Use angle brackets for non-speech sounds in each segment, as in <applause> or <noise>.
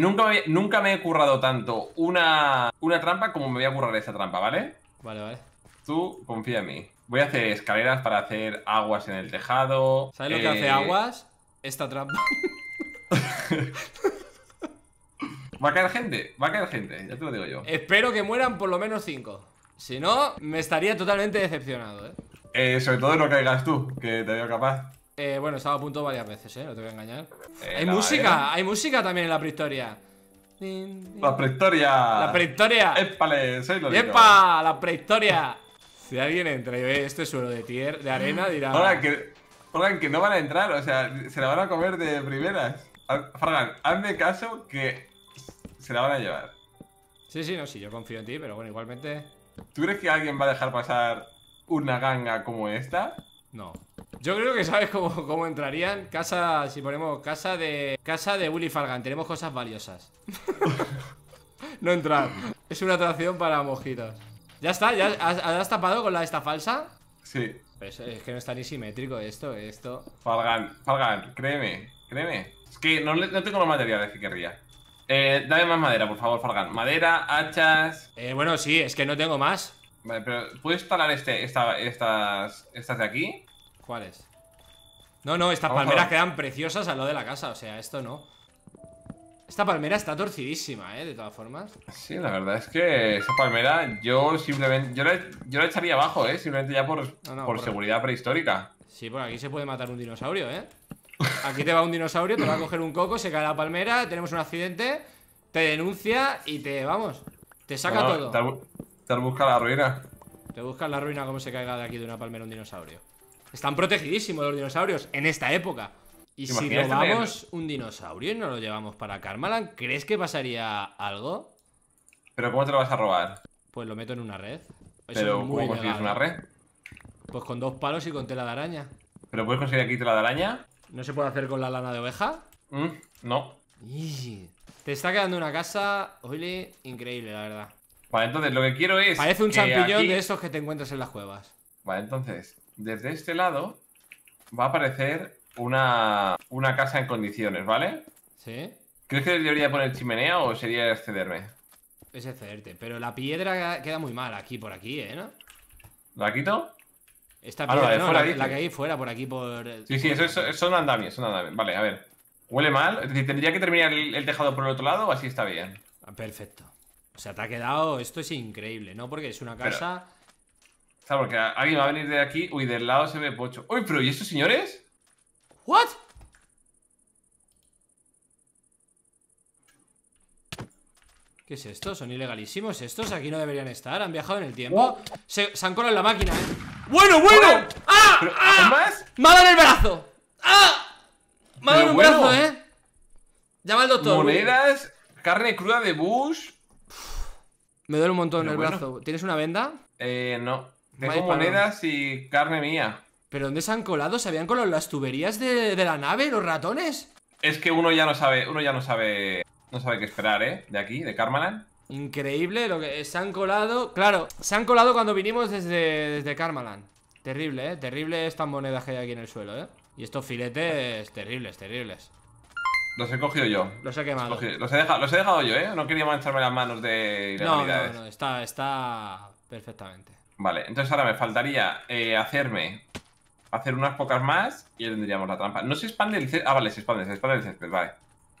nunca, me, nunca me he currado tanto una, trampa como me voy a currar esta trampa, ¿vale? Vale, vale. Tú confía en mí. Voy a hacer escaleras para hacer aguas en el tejado. ¿Sabes lo que hace eh, aguas? Esta trampa. <laughs> va a caer gente, va a caer gente, ya te lo digo yo. Espero que mueran por lo menos cinco. Si no, me estaría totalmente decepcionado, eh, eh sobre todo no caigas tú, que te veo capaz. Eh, bueno, estaba a punto varias veces, eh, no te voy a engañar. Eh, hay música, hay música también en la prehistoria. La prehistoria. La prehistoria. Épale, soy lo ¡Epa! La prehistoria. si alguien entra y ve este suelo de tierra, de arena, dirá. Ahora que, que no van a entrar, o sea, se la van a comer de primeras. haz hazme caso que se la van a llevar. Sí, sí, no, sí, yo confío en ti, pero bueno, igualmente. ¿Tú crees que alguien va a dejar pasar una ganga como esta? No. Yo creo que sabes cómo, entrarían. Casa, si ponemos casa de. Casa de Willy Fargan, tenemos cosas valiosas. <laughs> no entrar. Es una atracción para mojitos. Ya está, ya has, tapado con la esta falsa. Sí. Pues, eh, es que no está ni simétrico esto, esto. Falgan, Falgan, créeme, créeme. Es que no, no tengo los materiales que querría. Eh, dame más madera, por favor, Falgan. Madera, hachas. Eh, bueno, sí, es que no tengo más. Vale, pero ¿puedes talar este, esta, estas, estas de aquí? ¿Cuáles? No, no, estas palmeras quedan preciosas al lado de la casa O sea, esto no Esta palmera está torcidísima, ¿eh? De todas formas Sí, la verdad es que esa palmera Yo simplemente... Yo la, echaría abajo, ¿eh? Simplemente ya por, seguridad prehistórica Sí, por aquí se puede matar un dinosaurio, ¿eh? Aquí te va un dinosaurio, te va a coger un coco Se cae la palmera, tenemos un accidente Te denuncia y te... Vamos Te saca todo te, te busca la ruina Te busca la ruina como se caiga de aquí de una palmera un dinosaurio están protegidísimos los dinosaurios en esta época. Y si robamos un dinosaurio y no lo llevamos para Carmalan, ¿crees que pasaría algo? ¿Pero cómo te lo vas a robar? Pues lo meto en una red. ¿Pero cómo una red? Pues con dos palos y con tela de araña. ¿Pero puedes conseguir aquí tela de araña? ¿No se puede hacer con la lana de oveja? Mm, no. Te está quedando una casa, Oye... increíble, la verdad. Vale, entonces lo que quiero es. Parece un champiñón de esos que te encuentras en las cuevas. Vale, entonces desde este lado va a aparecer una, casa en condiciones, ¿vale? Sí. ¿Crees que debería poner chimenea o sería excederme? Es excederte, pero la piedra queda muy mal aquí, por aquí, ¿eh? ¿No? ¿La quito? Esta piedra, ah, no, la, que hay fuera, por aquí, por... Sí, sí, eso, son andamios, son andamios. Vale, a ver. Huele mal. Es decir, ¿tendría que terminar el, tejado por el otro lado o así está bien? Ah, perfecto. O sea, te ha quedado... Esto es increíble, ¿no? Porque es una casa porque alguien va a venir de aquí. Uy, del lado se ve pocho. Uy, pero ¿y estos señores? ¿What? ¿Qué es esto? ¿Son ilegalísimos estos? Aquí no deberían estar, han viajado en el tiempo oh. se, han colado en la máquina, ¿eh? ¡Bueno, bueno! ¡Ah! ¡Ah! Más? ¡Me ha en el brazo! ¡Ah! ¡Me ha en un brazo, eh! Llama al doctor Monedas, carne cruda de Bush Me duele un montón el brazo ¿Tienes una venda? Eh, no tengo monedas y carne mía. ¿Pero dónde se han colado? ¿Se habían colado las tuberías de, la nave, los ratones? Es que uno ya no sabe, uno ya no sabe, no sabe qué esperar, ¿eh? De aquí, de Karmaland. Increíble lo que se han colado. Claro, se han colado cuando vinimos desde, desde Terrible, ¿eh? Terrible estas monedas que hay aquí en el suelo, ¿eh? Y estos filetes terribles, terribles. Los he cogido yo. Los he quemado. Los, he, dejado, yo, ¿eh? No quería mancharme las manos de... No, no, no, está, está perfectamente. Vale, entonces ahora me faltaría eh, hacerme... Hacer unas pocas más y tendríamos la trampa. No se expande el césped. Ah, vale, se expande, se expande el césped, vale.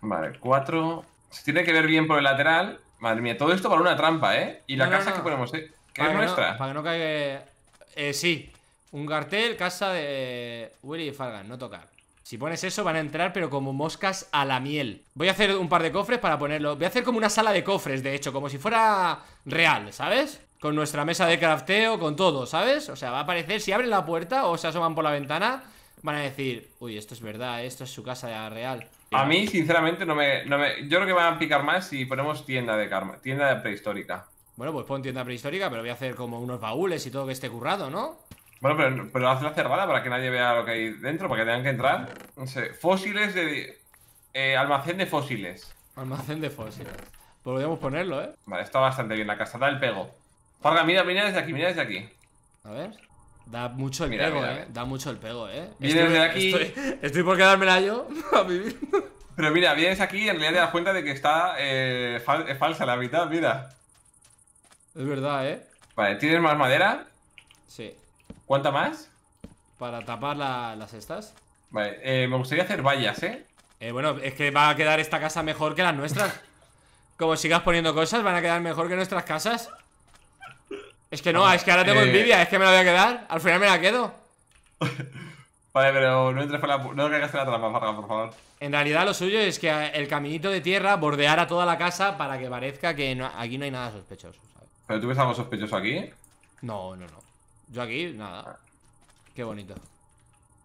Vale, cuatro... Se tiene que ver bien por el lateral. Madre mía, todo esto para una trampa, ¿eh? Y la casa que ponemos, ¿eh? Que es nuestra. para que no caiga... Eh, sí. Un cartel, casa de Willy y Falgan, no tocar. Si pones eso van a entrar pero como moscas a la miel Voy a hacer un par de cofres para ponerlo Voy a hacer como una sala de cofres, de hecho Como si fuera real, ¿sabes? Con nuestra mesa de crafteo, con todo, ¿sabes? O sea, va a aparecer, si abren la puerta o se asoman por la ventana Van a decir, uy, esto es verdad, esto es su casa real A mí, sinceramente, no me, Yo creo que van a picar más si ponemos tienda de karma, tienda de prehistórica Bueno, pues pon tienda prehistórica, pero voy a hacer como unos baúles y todo que esté currado, ¿no? Bueno, pero, pero hazla cerrada para que nadie vea lo que hay dentro, para que tengan que entrar no sé, Fósiles de... Eh, almacén de fósiles Almacén de fósiles Podríamos ponerlo, ¿eh? Vale, está bastante bien, la casada del pego Jorge, mira, mira desde aquí, mira desde aquí. A ver. Da mucho el pego, eh. Da mucho el pego, eh. estoy, aquí. Estoy, por quedármela yo <laughs> a vivir. Pero mira, vienes aquí y en realidad te das cuenta de que está eh, falsa la mitad, mira. Es verdad, eh. Vale, ¿tienes más madera? Sí. ¿Cuánta más? Para tapar las estas. Vale, eh, me gustaría hacer vallas, eh. eh, bueno, es que va a quedar esta casa mejor que las nuestras. <laughs> Como sigas poniendo cosas, van a quedar mejor que nuestras casas. Es que no, es que ahora tengo eh, envidia, es que me la voy a quedar. Al final me la quedo. <laughs> vale, pero no entres por la. No caigas en la trampa, por favor. En realidad, lo suyo es que el caminito de tierra bordeara toda la casa para que parezca que aquí no hay nada sospechoso. ¿Pero tú ves algo sospechoso aquí? No, no, no. Yo aquí, nada. Qué bonito.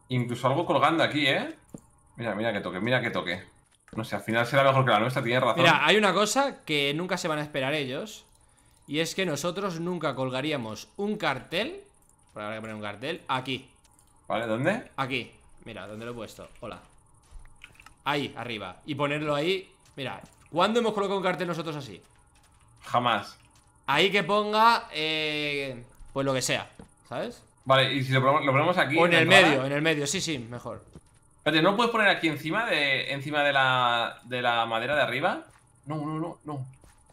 Incluso algo colgando aquí, ¿eh? Mira, mira que toque, mira que toque. No sé, al final será mejor que la nuestra, tienes razón. Mira, hay una cosa que nunca se van a esperar ellos. Y es que nosotros nunca colgaríamos un cartel para hay que poner un cartel Aquí ¿Vale? ¿Dónde? Aquí Mira, ¿dónde lo he puesto? Hola Ahí, arriba Y ponerlo ahí Mira, ¿cuándo hemos colocado un cartel nosotros así? Jamás Ahí que ponga eh, Pues lo que sea, ¿sabes? Vale, y si lo ponemos, aquí O en, el medio, en el medio, sí, sí, mejor Espérate, ¿no puedes poner aquí encima de encima de la, de la madera de arriba? No, no, no, no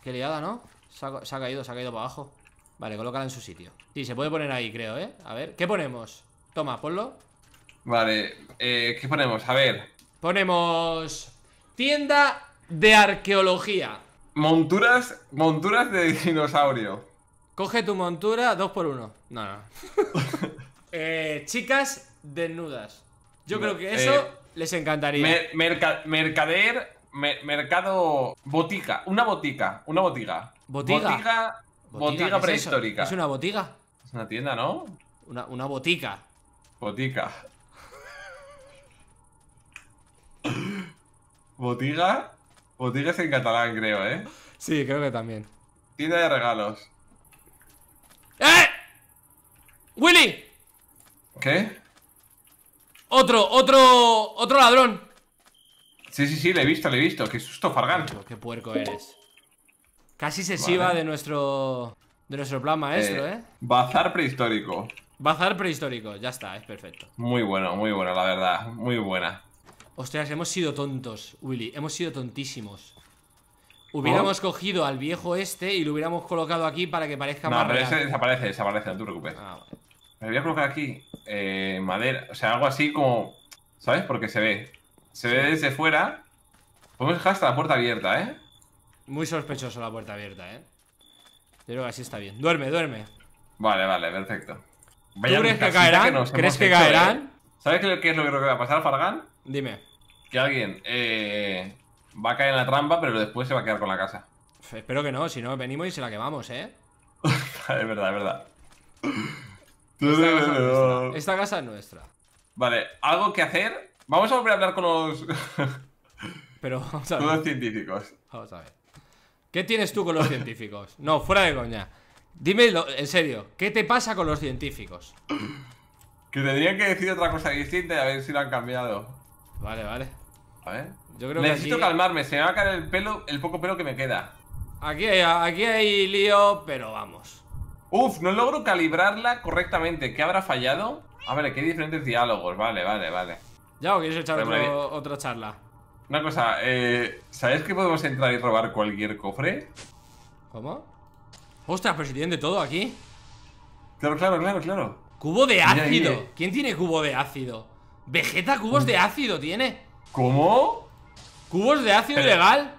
Qué liada, ¿no? Se ha, caído, se ha caído para abajo Vale, colócala en su sitio Sí, se puede poner ahí, creo, ¿eh? A ver, ¿qué ponemos? Toma, ponlo Vale, eh, ¿qué ponemos? A ver Ponemos... Tienda de arqueología Monturas, monturas de dinosaurio Coge tu montura, dos por uno No, no <laughs> eh, Chicas desnudas Yo creo que eh, eso les encantaría Mercader mercado. Botica. Una botica. Una Botiga. Botiga, botiga prehistórica. Es, una botiga? Es una tienda, ¿no? Una, una botica. Botica. botiga. Botiga es en catalán, creo, ¿eh? Sí, creo que también. Tienda de regalos. ¡Eh! ¡Willy! ¿Qué? Otro, otro, otro ladrón. Sí, sí, sí, le he visto, le he visto. Qué susto, Fargan. Qué puerco eres. Casi se sirva de nuestro de nuestro plan maestro, eh, eh, Bazar prehistórico. Bazar prehistórico, ya está, es perfecto. Muy bueno, muy bueno, la verdad. Muy buena. Ostras, hemos sido tontos, Willy. Hemos sido tontísimos. Hubiéramos oh. cogido al viejo este y lo hubiéramos colocado aquí para que parezca más. No, desaparece, desaparece, no te preocupes. Ah, Me voy a colocar aquí eh, madera, o sea, algo así como. ¿Sabes? Porque se ve. Se ve desde fuera. Podemos dejar hasta la puerta abierta, ¿eh? Muy sospechoso la puerta abierta, ¿eh? pero así está bien. Duerme, duerme. Vale, vale, perfecto. ¿Tú crees que caerán? ¿Crees que ¿eh? caerán? ¿Sabes qué es lo que va a pasar, Fargan? Dime. Que alguien eh, va a caer en la trampa, pero después se va a quedar con la casa. espero que no, si no, venimos y se la quemamos, ¿eh? <laughs> es verdad, es verdad. Esta <laughs> casa es nuestra. Vale, algo que hacer Vamos a volver a hablar con los. <laughs> Pero los científicos. Vamos a ver. ¿Qué tienes tú con los científicos? No, fuera de coña. Dime en serio, ¿qué te pasa con los científicos? Que tendrían que decir otra cosa distinta y a ver si lo han cambiado. Vale, vale. A ver. Yo creo Necesito calmarme, se me va a caer el pelo, el poco pelo que me queda. Aquí hay, aquí hay lío, pero vamos. Uf, no logro calibrarla correctamente. ¿Qué habrá fallado? A ver, aquí hay diferentes diálogos. Vale, vale, vale. ¿Ya o quieres echar otra charla? Una cosa, eh, ¿sabes que podemos entrar y robar cualquier cofre? ¿Cómo? Ostras, pero si tienen de todo aquí. Claro, claro, claro, claro. Cubo de ácido. Eh. ¿Quién tiene cubo de ácido? Vegeta cubos de ácido tiene. ¿Cómo? ¿Cubos de ácido ilegal?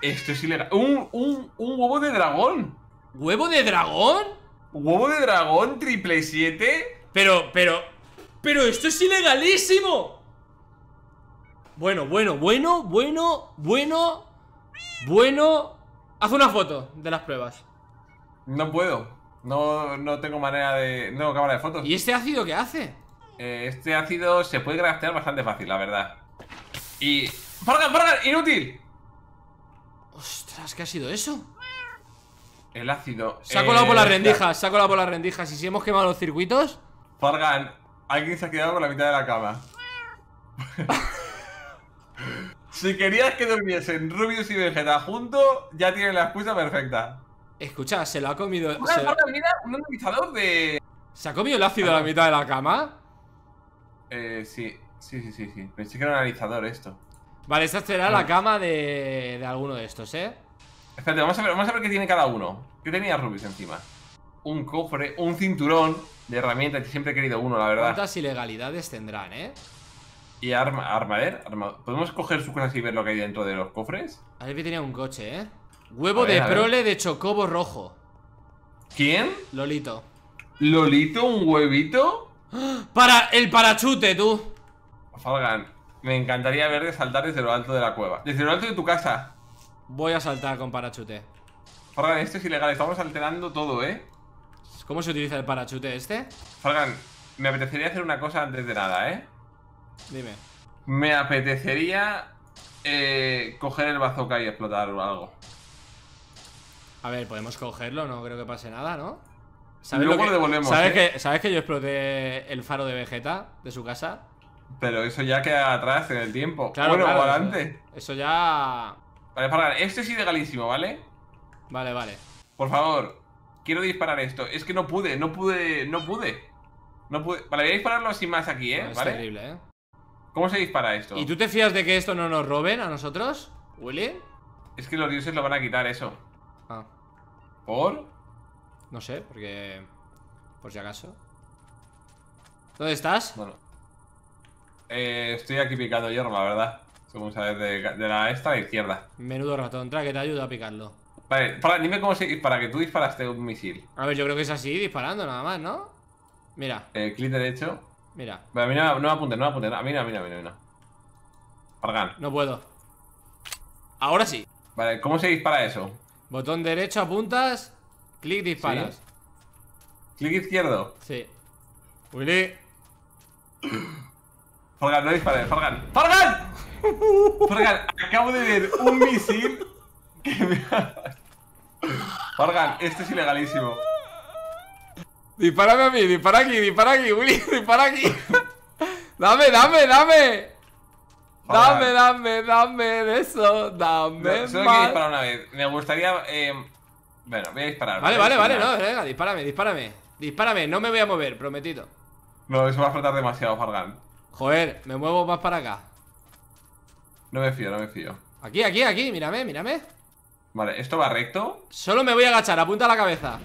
Esto es ilegal. Un, un huevo de dragón. ¿Huevo de dragón? ¿Huevo de dragón triple 7? Pero, pero, ¡Pero esto es ilegalísimo! Bueno, bueno, bueno, bueno, bueno Bueno Haz una foto de las pruebas No puedo No, no tengo manera de... No tengo cámara de fotos ¿Y este ácido qué hace? Eh, este ácido se puede craftear bastante fácil, la verdad Y... ¡Fargan, Fargan! ¡Inútil! Ostras, ¿qué ha sido eso? El ácido. Se la por eh, las rendijas, saco por las rendijas. ¿Y si hemos quemado los circuitos? Fargan, Alguien se ha quedado con la mitad de la cama. <laughs> si querías que durmiesen Rubius y Vegeta juntos, ya tienen la excusa perfecta. Escucha, se lo ha comido. se, un analizador de. ¿Se ha comido el ácido a la mitad de la cama? Eh, sí. Sí, sí, sí, Pensé que era un analizador esto. Vale, esta será la ah. cama de, de alguno de estos, ¿eh? Espérate, vamos a ver, vamos a ver qué tiene cada uno. ¿Qué tenía Rubius encima? un cofre, un cinturón de herramientas, que siempre he querido uno, la verdad. ¿Cuántas ilegalidades tendrán, eh? Y arma, arma, ¿Podemos coger sus cosas y ver lo que hay dentro de los cofres? A ver, que tenía un coche, ¿eh? Huevo de prole de chocobo rojo. ¿Quién? Lolito. ¿Lolito? ¿Un huevito? <gasps> Para el parachute, tú. Falgan, me encantaría verte saltar desde lo alto de la cueva. Desde lo alto de tu casa. Voy a saltar con parachute. Falgan, esto es ilegal, estamos alterando todo, ¿eh? ¿Cómo se utiliza el parachute este? Falgan, me apetecería hacer una cosa antes de nada, ¿eh? Dime. Me apetecería eh, coger el bazooka y explotar algo. A ver, podemos cogerlo, no creo que pase nada, ¿no? ¿Sabes Luego lo, ¿eh? que, ¿sabes, que, yo exploté el faro de Vegeta de su casa? Pero eso ya queda atrás en el tiempo. Claro, bueno, claro, adelante. Eso, ya. Vale, Fargan, este es ilegalísimo, ¿vale? Vale, vale. Por favor, Quiero disparar esto. Es que no pude, no pude, no pude. No pude. Vale, voy a dispararlo así más aquí, ¿eh? es terrible, ¿eh? ¿Cómo se dispara esto? ¿Y tú te fías de que esto no nos roben a nosotros, Willy? Es que los dioses lo van a quitar, eso. Ah. ¿Por? No sé, porque... Por si acaso. ¿Dónde estás? Bueno. Eh, estoy aquí picando hierro, la verdad. Según sabes, de, de la esta a la izquierda. Menudo ratón, trae que te ayuda a picarlo. Vale, para, dime cómo se dispara, que tú disparaste un misil. A ver, yo creo que es así, disparando nada más, ¿no? Mira. Eh, clic derecho. Mira. Vale, a mí no, me apuntes, no me apuntes. No, mira, mira, mira, mira. Fargan No puedo. Ahora sí. Vale, ¿cómo se dispara eso? Botón derecho, apuntas, clic disparas. ¿Clic izquierdo? Sí. Willy. <coughs> Fargan, no dispares, Fargan. ¡Fargan! <laughs> Fargan, acabo de ver un misil que me ha... Fargan, esto es ilegalísimo. Dispárame a mí, dispara aquí, dispara aquí, Willy, <laughs> dispara aquí. dame, dame, dame. Dame, dame, dame de eso, dame. solo quiero disparar una vez. Me gustaría. Em, bueno, voy a disparar. Vale, vale, vale, no, venga, dispárame, dispárame. Dispárame, no me voy a mover, prometido. No, eso va a faltar demasiado, Fargan. Joder, me muevo más para acá. No me fío, no me fío. Aquí, aquí, aquí, mírame, mírame. Vale, ¿esto va recto? Solo me voy a agachar, apunta a la cabeza.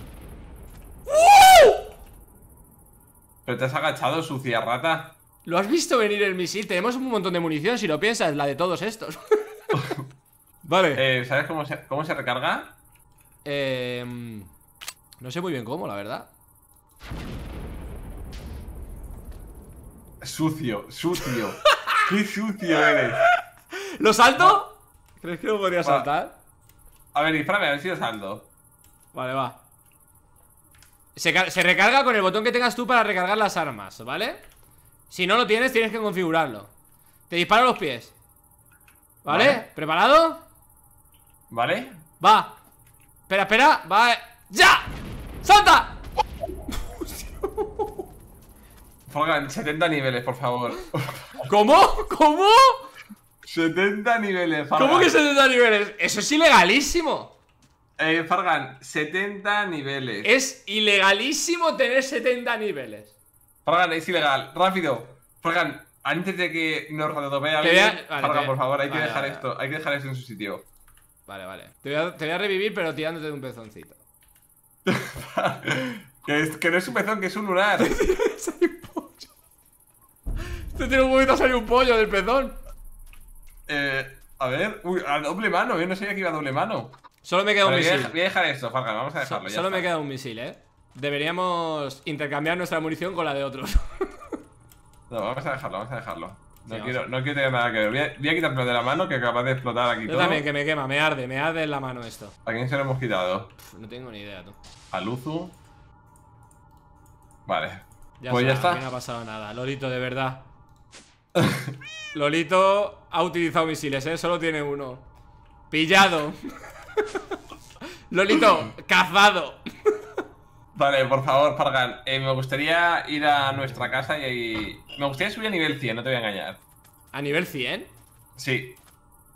¿Pero te has agachado, sucia rata? ¿Lo has visto venir el misil? Tenemos un montón de munición, si lo piensas, la de todos estos. <laughs> vale. Eh, ¿Sabes cómo se, recarga? Eh, no sé muy bien cómo, la verdad. Sucio, sucio. <laughs> ¡Qué sucio eres! ¿Lo salto? ¿Crees que lo podría saltar? A ver, disparame, a ver si saldo. Vale, va. Se, recarga con el botón que tengas tú para recargar las armas, ¿vale? Si no lo tienes, tienes que configurarlo. Te disparo los pies. ¿Vale? vale. preparado Vale. Va. Espera, espera. Va. ¡Ya! ¡Salta! Fogan, 70 niveles, por favor. ¿Cómo? ¿Cómo? 70 niveles, Fargan. ¿Cómo que 70 niveles? Eso es ilegalísimo. Eh, Fargan, 70 niveles. Es ilegalísimo tener 70 niveles. Fargan, es ilegal. Rápido. Fargan, antes de que nos retome alguien, vale, Fargan, por favor, hay que dejar esto. Hay que dejar esto en su sitio. Vale, vale. Te voy a, revivir, pero tirándote de un pezoncito. <laughs> que, no es un pezón, que es un lunar. <laughs> Este tiene un poquito salir un pollo del pezón. Eh, a ver, uy, a doble mano, yo no sabía que iba a doble mano. Solo me queda un misil. voy a dejar esto, Falcon, vamos a dejarlo. solo me queda un misil, eh. Deberíamos intercambiar nuestra munición con la de otros. <laughs> no, vamos a dejarlo, vamos a dejarlo. No, quiero, no quiero tener nada que ver. Voy a, quitarme lo de la mano que capaz de explotar aquí. Yo también, que me quema, me arde, me arde en la mano esto. ¿A quién se lo hemos quitado? no tengo ni idea, tú. ¿A Luzu? Vale. Ya pues ya está. No ha pasado nada. Lorito de verdad. <laughs> Lolito ha utilizado misiles, ¿eh? Solo tiene uno. Pillado. <laughs> Lolito, cazado. Vale, por favor, Pargan. Eh, me gustaría ir a nuestra casa y, ahí... Me gustaría subir a nivel 100, no te voy a engañar. ¿A nivel 100? Sí.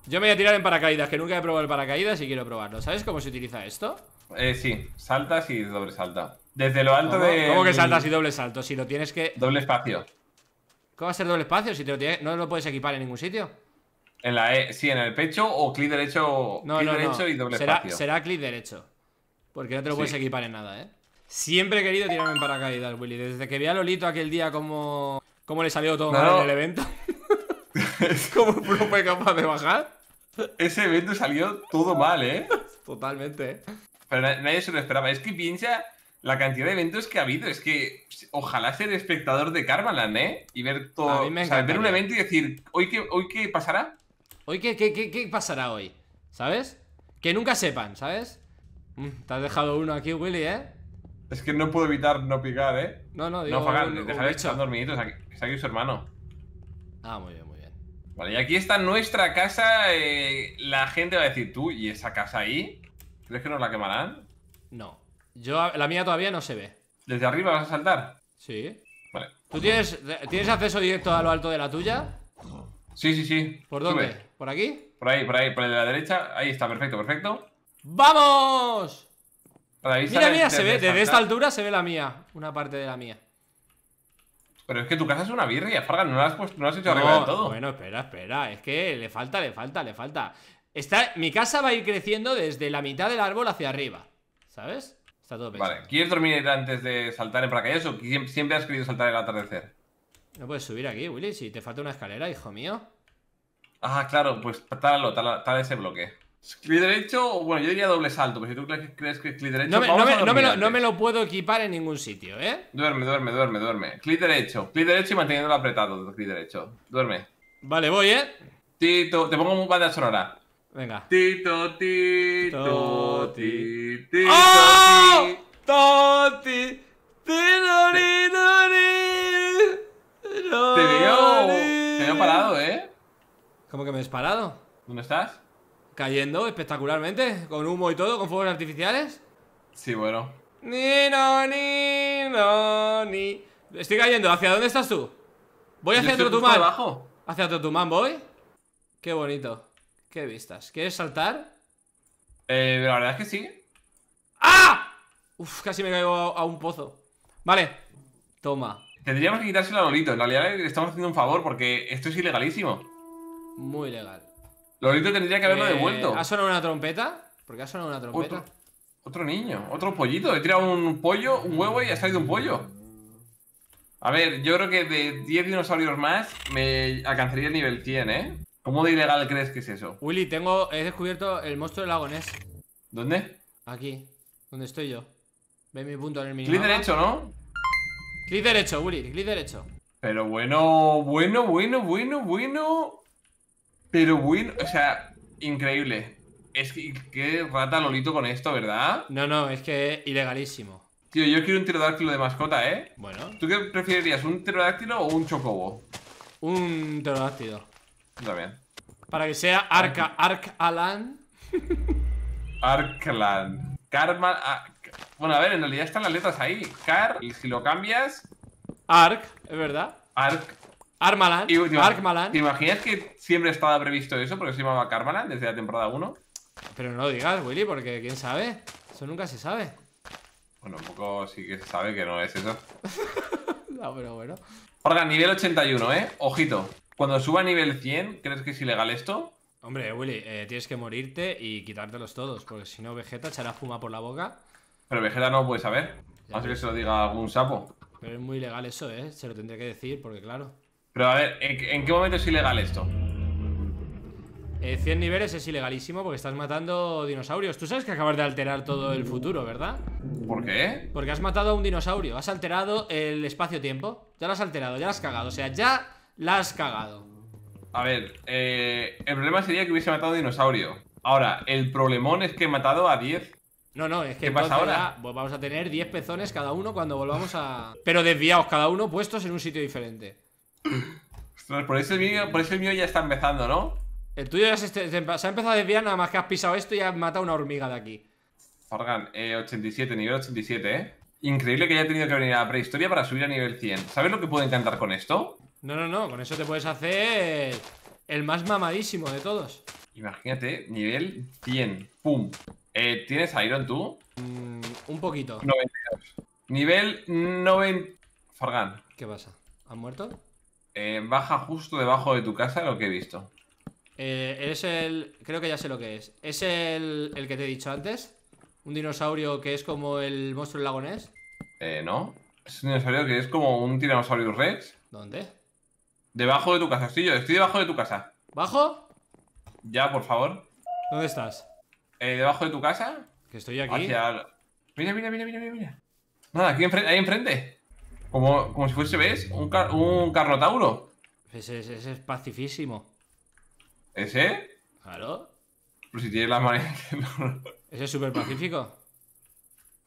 Yo me voy a tirar en paracaídas, que nunca he probado el paracaídas y quiero probarlo. ¿Sabes cómo se utiliza esto? Eh, sí, saltas y doble salta. Desde lo alto de. ¿Cómo que saltas y doble salto? Si lo tienes que. Doble espacio. ¿Cómo va a ser doble espacio si te no lo puedes equipar en ningún sitio? En la E, sí, en el pecho o clic derecho, clic derecho y doble será, espacio. Será clic derecho. Porque no te lo puedes equipar en nada, ¿eh? Siempre he querido tirarme en paracaídas, Willy. Desde que vi a Lolito aquel día como, cómo le salió todo mal en el evento. <laughs> <laughs> como no fue capaz de bajar? Ese evento salió todo mal, ¿eh? Totalmente, ¿eh? Pero nadie se lo esperaba. Es que piensa la cantidad de eventos que ha habido. Es que ojalá ser espectador de Carmalan, ¿eh? Y ver todo. O sea, ver un evento y decir, ¿hoy qué, hoy qué pasará? ¿Hoy qué, qué, pasará hoy? ¿Sabes? Que nunca sepan, ¿sabes? Mm, te has dejado uno aquí, Willy, ¿eh? Es que no puedo evitar no picar, ¿eh? No, no, digo. No, Fagan, no, dejar está aquí su hermano. Ah, muy bien, muy bien. Vale, y aquí está nuestra casa. Eh, la gente va a decir, tú, ¿y esa casa ahí? ¿Crees que nos la quemarán? No. Yo, la mía todavía no se ve. ¿Desde arriba vas a saltar? Sí. Vale. ¿Tú tienes, tienes acceso directo a lo alto de la tuya? Sí, sí, sí. ¿Por dónde? ¿Por aquí? Por ahí, por ahí, por de la derecha. Ahí está, perfecto, perfecto. ¡Vamos! mira, mira, se ve, desde esta altura se ve la mía, una parte de la mía. Pero es que tu casa es una birria, Fargan, no la has, no has hecho arriba de todo. Bueno, espera, espera, es que le falta, le falta, le falta. mi casa va a ir creciendo desde la mitad del árbol hacia arriba, ¿sabes? Está todo Vale, ¿quieres dormir antes de saltar en paracaídas o siempre has querido saltar el atardecer? No puedes subir aquí, Willy, si te falta una escalera, hijo mío. Ah, claro, pues tálalo, ese bloque. Clic derecho, bueno, yo diría doble salto, pero si tú crees que es clic derecho. No me, lo, puedo equipar en ningún sitio, ¿eh? Duerme, duerme, duerme, duerme. Clic derecho, clic derecho y manteniéndolo apretado, clic derecho. Duerme. Vale, voy, ¿eh? Tito, te, te pongo un banda sonora. Venga. Tito, tito, ti, tito. ¡Oh! Toti, Te veo. Te veo parado, ¿eh? ¿Cómo que me he parado? ¿Dónde estás? Cayendo espectacularmente, con humo y todo, con fuegos artificiales. Sí, bueno. Ni no, ni no, ni. Estoy cayendo, ¿hacia dónde estás tú? Voy hacia Yo abajo Hacia Totuman voy. Qué bonito. Qué vistas. ¿Quieres saltar? Eh, la verdad es que sí. ¡Ah! Uf, casi me caigo a, un pozo. Vale. Toma. Tendríamos que quitarse la Lolito. En realidad le estamos haciendo un favor porque esto es ilegalísimo. Muy legal. Lolito tendría que haberlo eh, devuelto. ¿Ha sonado una trompeta? ¿Por qué ha sonado una trompeta? Otro, otro, niño, otro pollito. He tirado un pollo, un huevo y ha salido un pollo. A ver, yo creo que de 10 dinosaurios más me alcanzaría el nivel 100, ¿eh? ¿Cómo de ilegal crees que es eso? Willy, tengo. He descubierto el monstruo del lago Ness ¿Dónde? Aquí, donde estoy yo. Ve mi punto en el minimapa. Clic derecho, ¿no? Clic derecho, Willy, clic derecho. Pero bueno, bueno, bueno, bueno, bueno. Pero bueno, o sea, increíble. Es que qué rata Lolito con esto, ¿verdad? No, no, es que ilegalísimo. Tío, yo quiero un pterodáctilo de mascota, ¿eh? Bueno. ¿Tú qué preferirías, un pterodáctilo o un chocobo? Un pterodáctilo. Está bien. Para que sea Arca, arc Alan. <laughs> Arklan. Karma. Ah, bueno, a ver, en realidad están las letras ahí. Car, y si lo cambias. arc es verdad. arc Armalan. Y, te ¿Te imaginas que siempre estaba previsto eso? Porque se llamaba Carmalan desde la temporada 1. Pero no lo digas, Willy, porque quién sabe. Eso nunca se sabe. Bueno, un poco sí que se sabe que no es eso. <laughs> no, pero bueno. Organ, nivel 81, ¿eh? Ojito. Cuando suba a nivel 100, ¿crees que es ilegal esto? Hombre, Willy, eh, tienes que morirte y quitártelos todos, porque si no, Vegeta echará fuma por la boca. Pero Vegeta no lo puede saber. Ya que se lo diga algún sapo. Pero es muy ilegal eso, ¿eh? Se lo tendría que decir, porque claro. Pero a ver, ¿en, qué momento es ilegal esto? 100 eh, niveles es ilegalísimo porque estás matando dinosaurios. Tú sabes que acabas de alterar todo el futuro, ¿verdad? ¿Por qué? Porque has matado a un dinosaurio. Has alterado el espacio-tiempo. Ya lo has alterado, ya lo has cagado. O sea, ya la has cagado. A ver, eh, el problema sería que hubiese matado a dinosaurio. Ahora, el problemón es que he matado a 10. No, no, es que ¿Qué pasa ahora? Pues vamos a tener 10 pezones cada uno cuando volvamos a. Pero desviados, cada uno puestos en un sitio diferente. Ostras, por eso el mío, por mío ya está empezando, ¿no? El tuyo ya se, ha empezado a desviar, nada más que has pisado esto y has matado una hormiga de aquí. Organ, eh, 87, nivel 87, ¿eh? Increíble que haya tenido que venir a la prehistoria para subir a nivel 100. ¿Sabes lo que puedo intentar con esto? No, no, no, con eso te puedes hacer el más mamadísimo de todos. Imagínate, nivel 100. ¡Pum! Eh, ¿Tienes Iron tú? Mm, un poquito. 92. Nivel 90. Fargan. ¿Qué pasa? ¿Han muerto? Eh, baja justo debajo de tu casa lo que he visto. Eh, eres el. Creo que ya sé lo que es. ¿Es el, el que te he dicho antes? ¿Un dinosaurio que es como el monstruo lagonés? Eh, no. Es un dinosaurio que es como un tiranosaurio Rex. ¿Dónde? Debajo de tu casa, estoy estoy debajo de tu casa. ¿Bajo? Ya, por favor. ¿Dónde estás? Eh, debajo de tu casa. Que estoy aquí. Hacia... Mira, mira, mira, mira, mira. Nada, aquí enfrente, ahí enfrente. Como, como si fuese, ¿ves? Un, un carnotauro. Ese, ese, es pacifísimo. ¿Ese? Claro. Pero si tienes las manos. <laughs> ese es súper pacífico.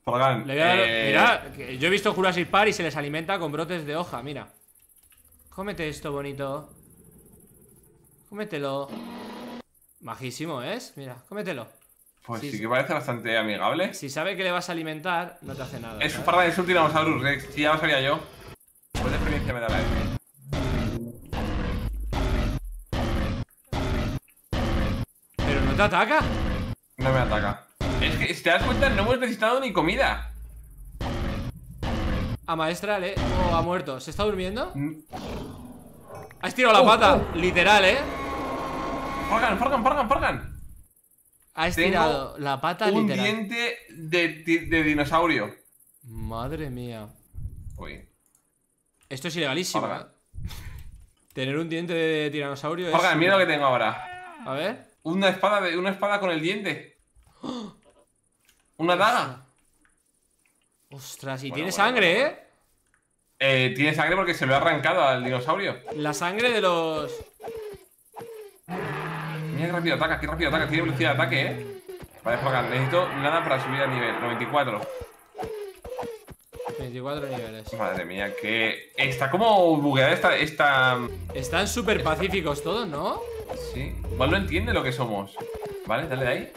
Le eh, Mira, yo he visto Jurassic Park y se les alimenta con brotes de hoja, mira. Cómete esto, bonito. Cómetelo. Majísimo, ¿eh? Mira, cómetelo. Pues sí, que parece bastante amigable. Si sabe que le vas a alimentar, no te hace nada. Es parda de vamos a Rex. Si ya lo salía yo. Pues de experiencia me da la ¿Pero no te ataca? No me ataca. Es que, si te das cuenta, no hemos necesitado ni comida. A maestra ¿eh? O oh, ha muerto. ¿Se está durmiendo? Mm. Has tirado la oh, pata, oh. literal, ¿eh? Forgan, Forgan, Has tirado la pata literal. Un diente de, dinosaurio. Madre mía. Uy. Esto es ilegalísimo. ¿eh? Tener un diente de tiranosaurio es... mira lo que tengo ahora. A ver. Una espada, de, una espada con el diente. <gasps> Una daga. Ostras, y tiene sangre, ¿eh? Eh, tiene sangre porque se lo ha arrancado al dinosaurio. La sangre de los. Mira qué rápido ataca, qué rápido ataca. Tiene velocidad de ataque, eh. Vale, jugar necesito nada para subir al nivel. 94. 24 niveles. Madre mía, que. Está como bugueada esta. esta... Mm. Están súper pacíficos todos, ¿no? Sí. Igual no entiende lo que somos. Vale, dale de ahí.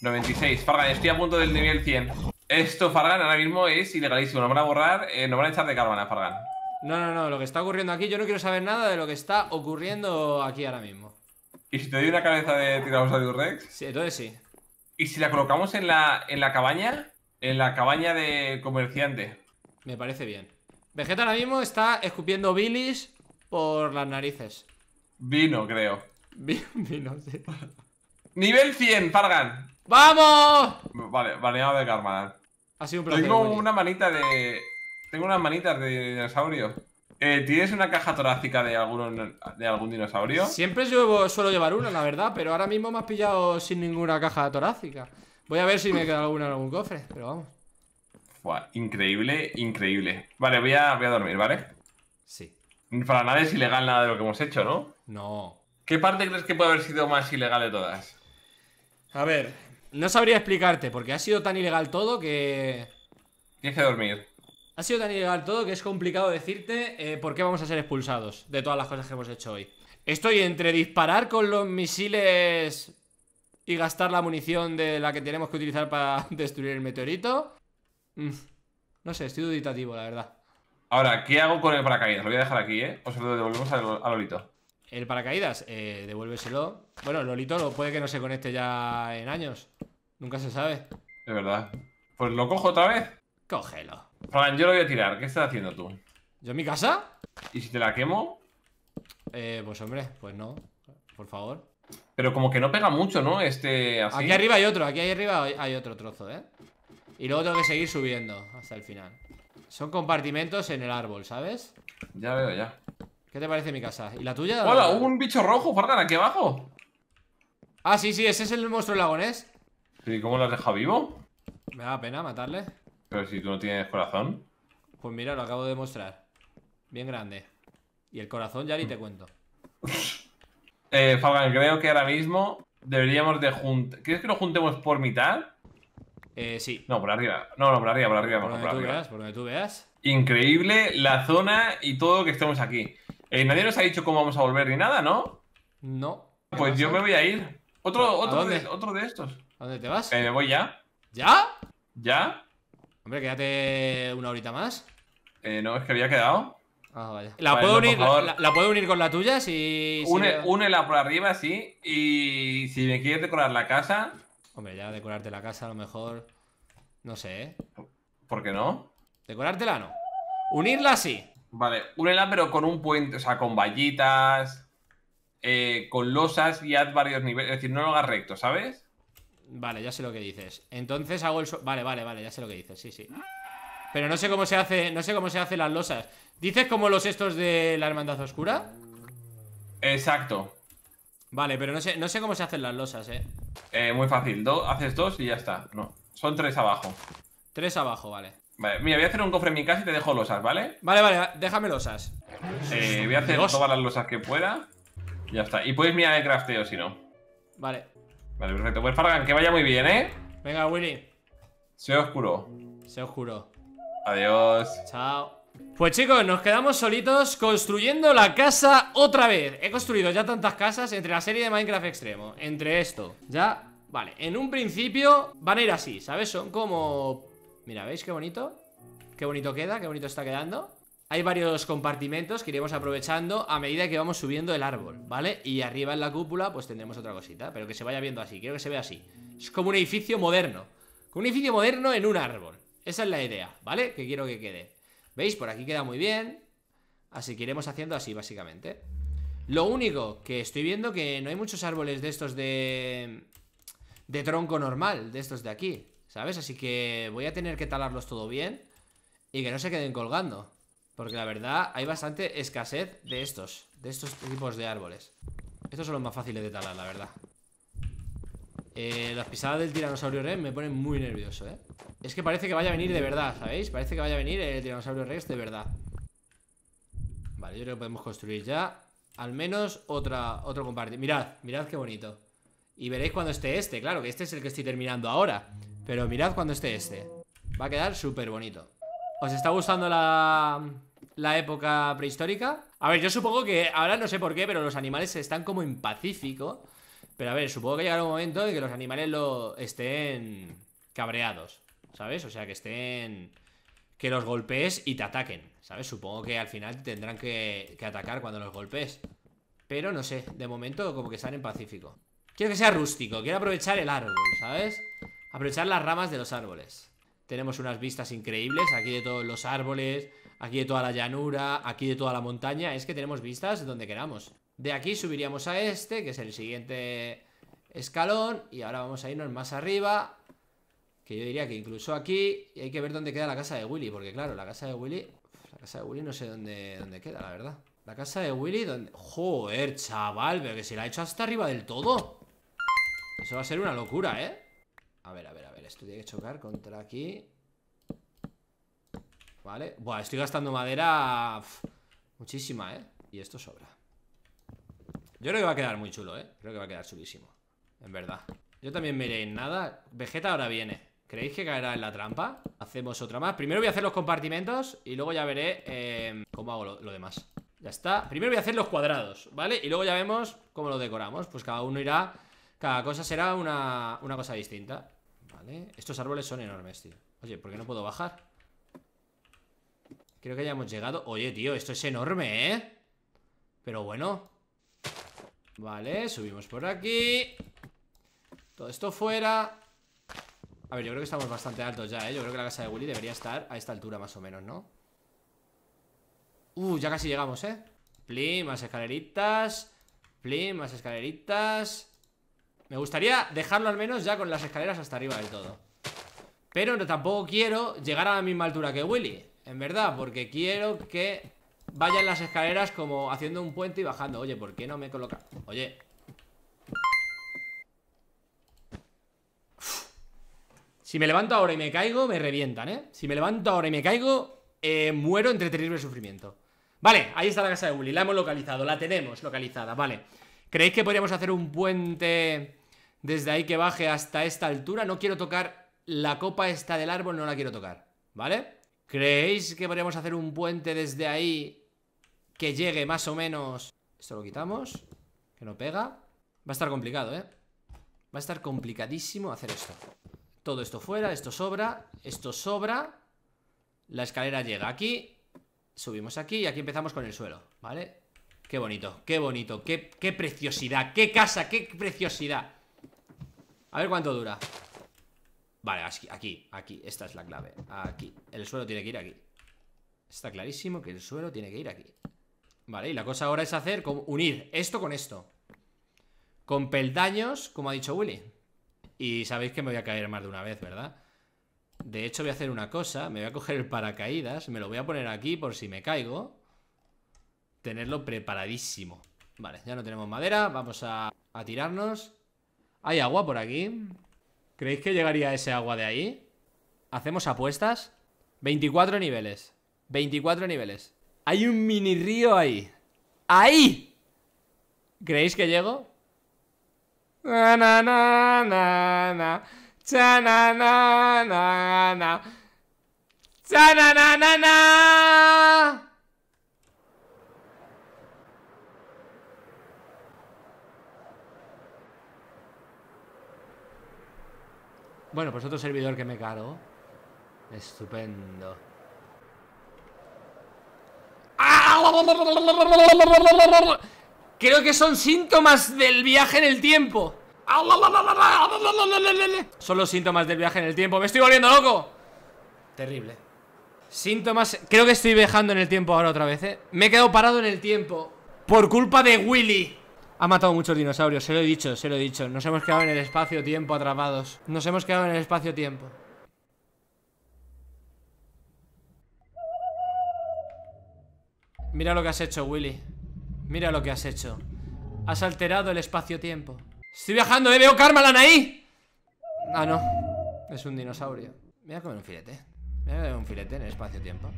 96. Fargan, estoy a punto del nivel 100. Esto, Fargan, ahora mismo es ilegalísimo. Nos van a borrar, eh, nos van a echar de a Fargan. No, no, no. Lo que está ocurriendo aquí, yo no quiero saber nada de lo que está ocurriendo aquí ahora mismo. ¿Y si te doy una cabeza de a Rex? Sí, entonces sí. ¿Y si la colocamos en la, en la cabaña? En la cabaña de comerciante. Me parece bien. Vegeta ahora mismo está escupiendo bilis por las narices. Vino, creo. <laughs> Vino, sí. Nivel 100, Fargan. ¡Vamos! Vale, baneado de Carmanan. Tengo una manita de. Tengo unas manitas de dinosaurio. Eh, ¿Tienes una caja torácica de algún, de algún dinosaurio? Siempre yo suelo llevar una, la verdad, pero ahora mismo me has pillado sin ninguna caja torácica. Voy a ver si me queda alguna en algún cofre, pero vamos. increíble, increíble. Vale, voy a, voy a dormir, ¿vale? Sí. Para nada es ilegal nada de lo que hemos hecho, ¿no? No. ¿Qué parte crees que puede haber sido más ilegal de todas? A ver, no sabría explicarte, porque ha sido tan ilegal todo que... Tienes que dormir. Ha sido tan ilegal todo que es complicado decirte eh, por qué vamos a ser expulsados de todas las cosas que hemos hecho hoy. Estoy entre disparar con los misiles y gastar la munición de la que tenemos que utilizar para <laughs> destruir el meteorito. Mm, no sé, estoy duditativo, la verdad. Ahora, ¿qué hago con el paracaídas? Lo voy a dejar aquí, ¿eh? O se lo devolvemos a Lolito. El paracaídas, eh, devuélveselo. Bueno, Lolito lo puede que no se conecte ya en años. Nunca se sabe. De verdad. Pues lo cojo otra vez. Cógelo. Fran, yo lo voy a tirar. ¿Qué estás haciendo tú? ¿Yo en mi casa? ¿Y si te la quemo? Eh, pues hombre, pues no. Por favor. Pero como que no pega mucho, ¿no? Este Aquí arriba hay otro, aquí arriba hay otro trozo, ¿eh? Y luego tengo que seguir subiendo hasta el final. Son compartimentos en el árbol, ¿sabes? Ya veo, ya. ¿Qué te parece mi casa? ¿Y la tuya? ¡Hola! ¡Un bicho rojo, Fargan, aquí abajo! Ah, sí, sí, ese es el monstruo lagonés. ¿Y cómo lo has dejado vivo? Me da pena matarle. Pero si tú no tienes corazón. Pues mira, lo acabo de mostrar. Bien grande. Y el corazón ya ni te cuento. <laughs> eh, Falgan, creo que ahora mismo deberíamos de juntar. ¿Quieres que lo juntemos por mitad? Eh, sí. No, por arriba. No, no, por arriba, por arriba. Por, por tú arriba. Veas, donde tú veas. Increíble la zona y todo que estemos aquí. Eh, nadie nos ha dicho cómo vamos a volver ni nada, ¿no? No. Pues yo me voy a ir. Otro, otro, otro de estos dónde te vas? me voy ya. ¿Ya? ¿Ya? Hombre, quédate una horita más. Eh, no, es que había quedado. Ah, vaya ¿La, puedo, unir, con la tuya? Si, Une, Únela por arriba, sí. Y si me quieres decorar la casa. Hombre, ya decorarte la casa a lo mejor. No sé, ¿eh? ¿Por qué no? Decorártela no. Unirla sí. Vale, únela pero con un puente, o sea, con vallitas, eh, con losas y haz varios niveles. Es decir, no lo hagas recto, ¿sabes? Vale, ya sé lo que dices. Entonces hago el... Vale, vale, vale, ya sé lo que dices, sí, sí. Pero no sé cómo se hace, no sé cómo se hacen las losas. ¿Dices como los estos de la hermandad oscura? Exacto. Vale, pero no sé, no sé cómo se hacen las losas, eh. eh muy fácil. dos haces dos y ya está. No. Son tres abajo. Tres abajo, vale. Vale, mira, voy a hacer un cofre en mi casa y te dejo losas, ¿vale? Vale, vale, déjame losas. Eh, voy a hacer todas las losas que pueda. Ya está. Y puedes mirar el crafteo si no. Vale. Vale, perfecto. Pues Fargan, que vaya muy bien, ¿eh? Venga, Willy. Se oscuro. se oscuro. Adiós. Chao. Pues chicos, nos quedamos solitos construyendo la casa otra vez He construido ya tantas casas entre la serie de Minecraft Extremo Entre esto, ya, vale En un principio van a ir así, ¿sabes? Son como... Mira, ¿veis qué bonito? Qué bonito queda, qué bonito está quedando hay varios compartimentos que iremos aprovechando a medida que vamos subiendo el árbol, ¿vale? Y arriba en la cúpula pues tendremos otra cosita, pero que se vaya viendo así, quiero que se vea así. Es como un edificio moderno, un edificio moderno en un árbol. Esa es la idea, ¿vale? Que quiero que quede. ¿Veis? Por aquí queda muy bien. Así que iremos haciendo así, básicamente. Lo único que estoy viendo que no hay muchos árboles de estos de... De tronco normal, de estos de aquí, ¿sabes? Así que voy a tener que talarlos todo bien y que no se queden colgando. Porque la verdad hay bastante escasez de estos De estos tipos de árboles Estos son los más fáciles de talar, la verdad eh, Las pisadas del tiranosaurio rex me ponen muy nervioso, eh Es que parece que vaya a venir de verdad, ¿sabéis? Parece que vaya a venir el tiranosaurio rex de verdad Vale, yo creo que podemos construir ya Al menos otra, otro compartir Mirad, mirad qué bonito Y veréis cuando esté este, claro, que este es el que estoy terminando ahora Pero mirad cuando esté este Va a quedar súper bonito ¿Os está gustando la, la época prehistórica. A ver, yo supongo que ahora no sé por qué, pero los animales están como en Pacífico. Pero a ver, supongo que llegará un momento de que los animales lo estén cabreados, ¿sabes? O sea, que estén... Que los golpees y te ataquen, ¿sabes? Supongo que al final tendrán que, que atacar cuando los golpees. Pero no sé, de momento como que están en Pacífico. Quiero que sea rústico, quiero aprovechar el árbol, ¿sabes? Aprovechar las ramas de los árboles. Tenemos unas vistas increíbles, aquí de todos los árboles, aquí de toda la llanura, aquí de toda la montaña. Es que tenemos vistas donde queramos. De aquí subiríamos a este, que es el siguiente escalón. Y ahora vamos a irnos más arriba, que yo diría que incluso aquí y hay que ver dónde queda la casa de Willy, porque claro, la casa de Willy... La casa de Willy no sé dónde, dónde queda, la verdad. La casa de Willy, ¿dónde? Joder, chaval, pero que se la ha hecho hasta arriba del todo. Eso va a ser una locura, ¿eh? A ver, a ver, a ver. Esto tiene que chocar contra aquí Vale Buah, estoy gastando madera Muchísima, ¿eh? Y esto sobra Yo creo que va a quedar muy chulo, ¿eh? Creo que va a quedar chulísimo En verdad Yo también me iré en nada Vegeta ahora viene ¿Creéis que caerá en la trampa? Hacemos otra más Primero voy a hacer los compartimentos Y luego ya veré em, cómo hago lo, lo demás Ya está Primero voy a hacer los cuadrados, ¿vale? Y luego ya vemos cómo lo decoramos Pues cada uno irá... Cada cosa será una, una cosa distinta estos árboles son enormes, tío. Oye, ¿por qué no puedo bajar? Creo que ya hemos llegado. Oye, tío, esto es enorme, ¿eh? Pero bueno. Vale, subimos por aquí. Todo esto fuera. A ver, yo creo que estamos bastante altos ya, ¿eh? Yo creo que la casa de Willy debería estar a esta altura más o menos, ¿no? Uh, ya casi llegamos, ¿eh? Plim, más escaleritas. Plim, más escaleritas. Me gustaría dejarlo al menos ya con las escaleras hasta arriba del todo Pero no, tampoco quiero llegar a la misma altura que Willy En verdad, porque quiero que vayan las escaleras como haciendo un puente y bajando Oye, ¿por qué no me coloca? Oye Si me levanto ahora y me caigo, me revientan, ¿eh? Si me levanto ahora y me caigo, eh, muero entre terrible sufrimiento Vale, ahí está la casa de Willy, la hemos localizado, la tenemos localizada, vale ¿Creéis que podríamos hacer un puente desde ahí que baje hasta esta altura. No quiero tocar la copa esta del árbol, no la quiero tocar, ¿vale? ¿Creéis que podríamos hacer un puente desde ahí que llegue más o menos? Esto lo quitamos, que no pega. Va a estar complicado, ¿eh? Va a estar complicadísimo hacer esto. Todo esto fuera, esto sobra, esto sobra. La escalera llega aquí, subimos aquí y aquí empezamos con el suelo, ¿vale? Qué bonito, qué bonito, qué, qué preciosidad, qué casa, qué preciosidad. A ver cuánto dura Vale, aquí, aquí, esta es la clave Aquí, el suelo tiene que ir aquí Está clarísimo que el suelo tiene que ir aquí Vale, y la cosa ahora es hacer Unir esto con esto Con peldaños, como ha dicho Willy Y sabéis que me voy a caer más de una vez, ¿verdad? De hecho voy a hacer una cosa Me voy a coger el paracaídas Me lo voy a poner aquí por si me caigo Tenerlo preparadísimo Vale, ya no tenemos madera Vamos a, a tirarnos ¿Hay agua por aquí? ¿Creéis que llegaría ese agua de ahí? ¿Hacemos apuestas? 24 niveles 24 niveles Hay un mini río ahí ¡Ahí! ¿Creéis que llego? Na, na, Cha, na, na, na, na, na. Bueno, pues otro servidor que me cargo. Estupendo. Creo que son síntomas del viaje en el tiempo. Son los síntomas del viaje en el tiempo. Me estoy volviendo loco. Terrible. Síntomas. Creo que estoy viajando en el tiempo ahora otra vez, ¿eh? Me he quedado parado en el tiempo. Por culpa de Willy. Ha matado muchos dinosaurios, se lo he dicho, se lo he dicho. Nos hemos quedado en el espacio-tiempo atrapados. Nos hemos quedado en el espacio-tiempo. Mira lo que has hecho, Willy. Mira lo que has hecho. Has alterado el espacio-tiempo. ¡Estoy viajando! ¡Eh! ¡Veo Carmalan ahí! Ah, no. Es un dinosaurio. Voy a comer un filete. Voy a comer un filete en el espacio-tiempo.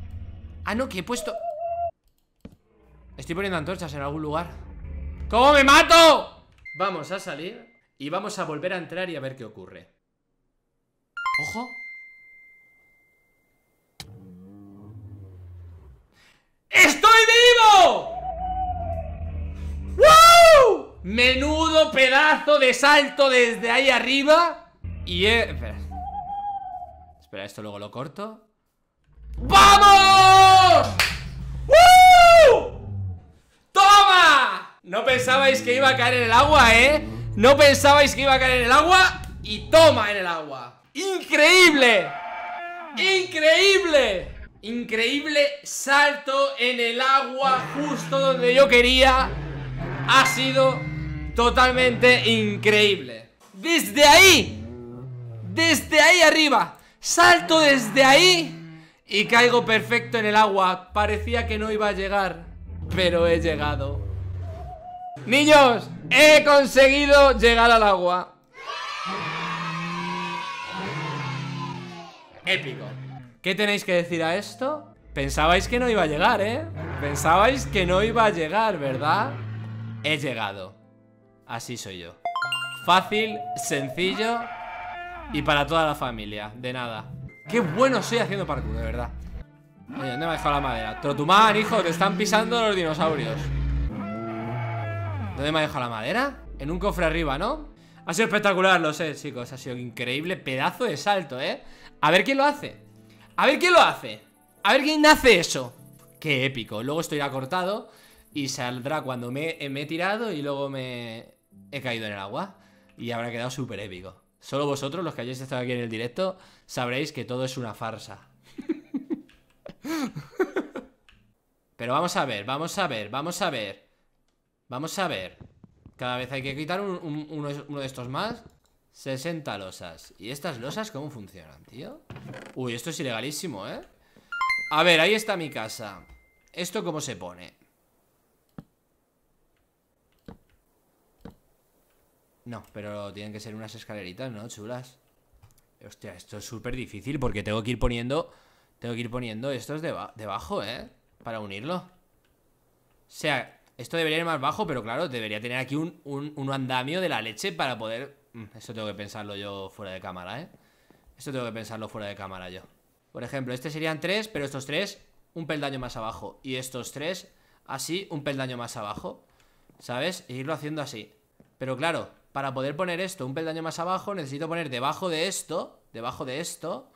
Ah, no, que he puesto... Estoy poniendo antorchas en algún lugar. ¿Cómo me mato? Vamos a salir y vamos a volver a entrar y a ver qué ocurre. ¡Ojo! ¡Estoy vivo! ¡Woo! Menudo pedazo de salto desde ahí arriba Y Espera, esto luego lo corto ¡Vamos! No pensabais que iba a caer en el agua, ¿eh? No pensabais que iba a caer en el agua y toma en el agua. ¡Increíble! ¡Increíble! Increíble salto en el agua justo donde yo quería. Ha sido totalmente increíble. Desde ahí, desde ahí arriba, salto desde ahí y caigo perfecto en el agua. Parecía que no iba a llegar, pero he llegado. Niños, he conseguido llegar al agua. Épico. ¿Qué tenéis que decir a esto? Pensabais que no iba a llegar, ¿eh? Pensabais que no iba a llegar, ¿verdad? He llegado. Así soy yo. Fácil, sencillo y para toda la familia. De nada. Qué bueno soy haciendo parkour, de verdad. Oye, ¿dónde me ha dejado la madera? Trotumán, hijo, te están pisando los dinosaurios. ¿Dónde me ha dejado la madera? En un cofre arriba, ¿no? Ha sido espectacular, lo sé, chicos Ha sido increíble pedazo de salto, ¿eh? A ver quién lo hace A ver quién lo hace A ver quién hace eso Qué épico Luego esto irá cortado Y saldrá cuando me, me he tirado Y luego me he caído en el agua Y habrá quedado súper épico Solo vosotros, los que hayáis estado aquí en el directo Sabréis que todo es una farsa <laughs> Pero vamos a ver, vamos a ver, vamos a ver Vamos a ver. Cada vez hay que quitar uno, de estos más. 60 losas. ¿Y estas losas cómo funcionan, tío? Uy, esto es ilegalísimo, ¿eh? A ver, ahí está mi casa. ¿Esto cómo se pone? No, pero tienen que ser unas escaleritas, ¿no? Chulas. Hostia, esto es súper difícil porque tengo que ir poniendo... Tengo que ir poniendo estos debajo, ¿eh? Para unirlo. O sea, esto debería ir más bajo, pero claro, debería tener aquí un, andamio de la leche para poder... Mm, esto tengo que pensarlo yo fuera de cámara, ¿eh? Esto tengo que pensarlo fuera de cámara yo. Por ejemplo, este serían tres, pero estos tres un peldaño más abajo. Y estos tres así un peldaño más abajo. ¿Sabes? E irlo haciendo así. Pero claro, para poder poner esto un peldaño más abajo, necesito poner debajo de esto, debajo de esto,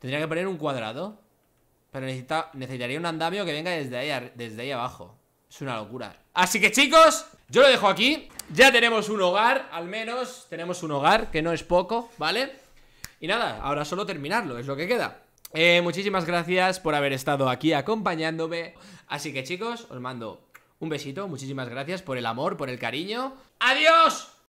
tendría que poner un cuadrado. Pero necesitaría un andamio que venga desde ahí, desde ahí abajo. Es una locura Así que chicos, yo lo dejo aquí Ya tenemos un hogar, al menos Tenemos un hogar, que no es poco, ¿vale? Y nada, ahora solo terminarlo Es lo que queda eh, Muchísimas gracias por haber estado aquí acompañándome Así que chicos, os mando un besito Muchísimas gracias por el amor, por el cariño ¡Adiós!